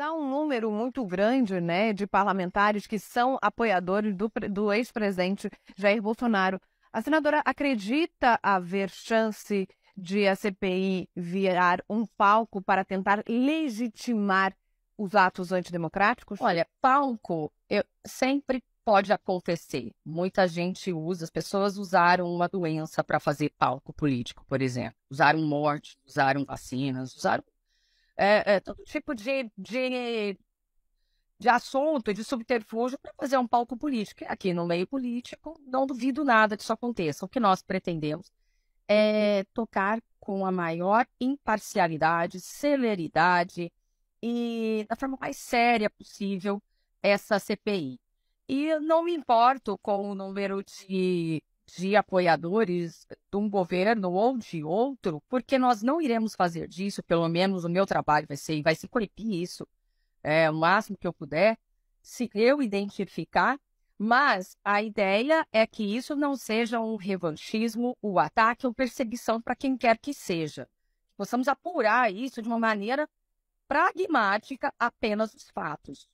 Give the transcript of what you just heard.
há um número muito grande né, de parlamentares que são apoiadores do, do ex-presidente Jair Bolsonaro. A senadora acredita haver chance de a CPI virar um palco para tentar legitimar os atos antidemocráticos? Olha, palco eu, sempre pode acontecer. Muita gente usa, as pessoas usaram uma doença para fazer palco político, por exemplo. Usaram morte, usaram vacinas, usaram é, é, todo tipo de, de, de assunto, de subterfúgio para fazer um palco político. Aqui no meio político, não duvido nada que isso aconteça. O que nós pretendemos é tocar com a maior imparcialidade, celeridade e da forma mais séria possível essa CPI. E não me importo com o número de de apoiadores de um governo ou de outro, porque nós não iremos fazer disso, pelo menos o meu trabalho vai ser, vai se coibir isso é, o máximo que eu puder, se eu identificar, mas a ideia é que isso não seja um revanchismo, o um ataque ou perseguição para quem quer que seja. Possamos apurar isso de uma maneira pragmática, apenas os fatos.